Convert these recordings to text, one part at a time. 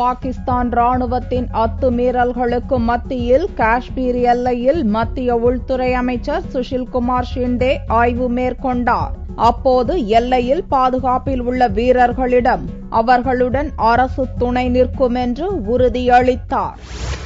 பாகிஸ்தான் ராணுவத்தின் அத்துமீறல்களுக்கு மத்தியில் காஷ்மீர் எல்லையில் மத்திய உள்துறை அமைச்சர் சுஷில்குமார் ஷிண்டே ஆய்வு மேற்கொண்டார் அப்போது எல்லையில் பாதுகாப்பில் உள்ள வீரர்களிடம் அவர்களுடன் அரசு துணை நிற்கும் என்று உறுதியளித்தாா்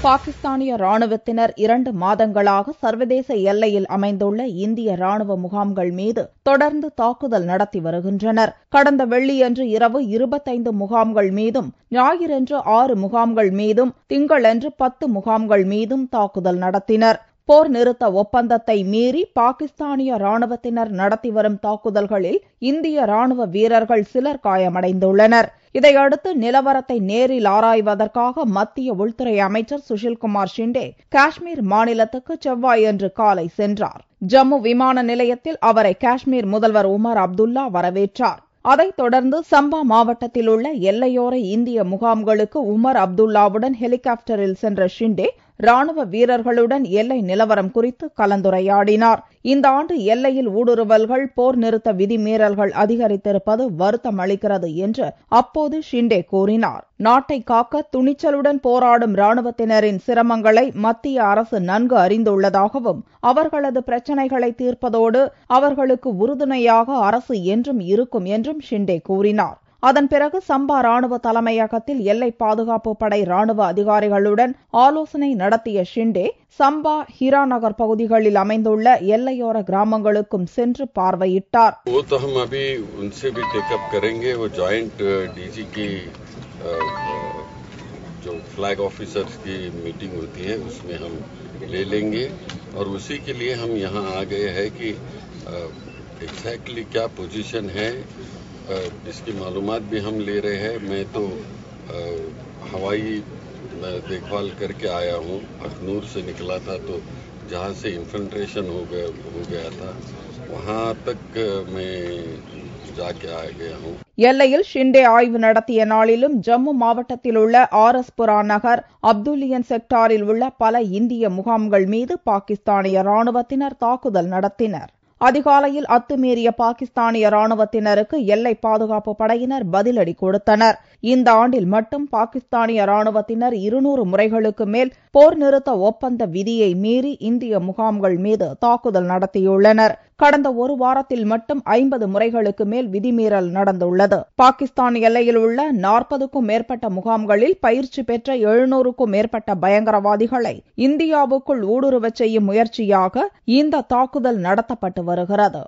பாகிஸ்தானிய ராணுவத்தினர் இரண்டு மாதங்களாக சர்வதேச எல்லையில் அமைந்துள்ள இந்திய ராணுவ முகாம்கள் மீது தொடர்ந்து தாக்குதல் நடத்தி வருகின்றனர் கடந்த வெள்ளியன்று இரவு இருபத்தைந்து முகாம்கள் மீதும் ஞாயிறன்று ஆறு முகாம்கள் மீதும் திங்களன்று பத்து முகாம்கள் மீதும் தாக்குதல் நடத்தினர் போர் நிறுத்த ஒப்பந்தத்தை மீறி பாகிஸ்தானிய ராணுவத்தினர் நடத்தி வரும் தாக்குதல்களில் இந்திய ராணுவ வீரர்கள் சிலர் காயமடைந்துள்ளனர் இதையடுத்து நிலவரத்தை நேரில் ஆராய்வதற்காக மத்திய உள்துறை அமைச்சர் சுஷில்குமார் ஷிண்டே காஷ்மீர் மாநிலத்துக்கு செவ்வாயன்று காலை சென்றார் ஜம்மு விமான நிலையத்தில் அவரை காஷ்மீர் முதல்வர் உமர் அப்துல்லா வரவேற்றார் அதைத் தொடர்ந்து சம்பா மாவட்டத்தில் உள்ள எல்லையோர இந்திய முகாம்களுக்கு உமர் அப்துல்லாவுடன் ஹெலிகாப்டரில் சென்ற ஷிண்டே ராணுவ வீரர்களுடன் எல்லை நிலவரம் குறித்து கலந்துரையாடினார் இந்த ஆண்டு எல்லையில் ஊடுருவல்கள் போர் நிறுத்த விதிமீறல்கள் அதிகரித்திருப்பது வருத்தம் அளிக்கிறது என்று அப்போது ஷிண்டே கூறினார் நாட்டை காக்க துணிச்சலுடன் போராடும் ராணுவத்தினரின் சிரமங்களை மத்திய அரசு நன்கு அறிந்துள்ளதாகவும் அவர்களது பிரச்சினைகளை தீர்ப்பதோடு அவர்களுக்கு உறுதுணையாக அரசு என்றும் இருக்கும் என்றும் ஷிண்டே கூறினார் அதன் பிறகு சம்பா ராணுவ தலைமையகத்தில் எல்லை பாதுகாப்பு படை ராணுவ அதிகாரிகளுடன் ஆலோசனை நடத்திய ஷிண்டே சம்பா ஹீரா நகர் பகுதிகளில் அமைந்துள்ள எல்லையோர கிராமங்களுக்கும் சென்று பார்வையிட்டார் uh, uh, uh, जो फ्लैग ऑफिसर्स की मीटिंग होती है उसमें हम ले लेंगे और उसी के लिए हम यहाँ आ गए हैं कि एग्जैक्टली क्या पोजीशन है इसकी मालूम भी हम ले रहे हैं मैं तो हवाई देखभाल करके आया हूँ अखनूर से निकला था तो जहाँ से इन्फिल्ट्रेशन हो गया हो गया था वहाँ तक मैं जाके आ गया हूँ எல்லையில் ஷிண்டே ஆய்வு நடத்திய நாளிலும் ஜம்மு மாவட்டத்தில் உள்ள ஆர் எஸ் புரா நகர் அப்துல்லியன் செக்டாரில் உள்ள பல இந்திய முகாம்கள் மீது பாகிஸ்தானிய ராணுவத்தினர் தாக்குதல் நடத்தினர் அதிகாலையில் அத்துமீறிய பாகிஸ்தானிய ராணுவத்தினருக்கு எல்லை பாதுகாப்பு படையினர் பதிலடி கொடுத்தனர் இந்த ஆண்டில் மட்டும் பாகிஸ்தானிய ராணுவத்தினர் இருநூறு முறைகளுக்கு மேல் போர் நிறுத்த ஒப்பந்த விதியை மீறி இந்திய முகாம்கள் மீது தாக்குதல் நடத்தியுள்ளனர் கடந்த ஒரு வாரத்தில் மட்டும் ஐம்பது முறைகளுக்கு மேல் விதிமீறல் நடந்துள்ளது பாகிஸ்தான் எல்லையில் உள்ள நாற்பதுக்கும் மேற்பட்ட முகாம்களில் பயிற்சி பெற்ற எழுநூறுக்கும் மேற்பட்ட பயங்கரவாதிகளை இந்தியாவுக்குள் ஊடுருவச் செய்யும் முயற்சியாக இந்த தாக்குதல் நடத்தப்பட்டு வருகிறது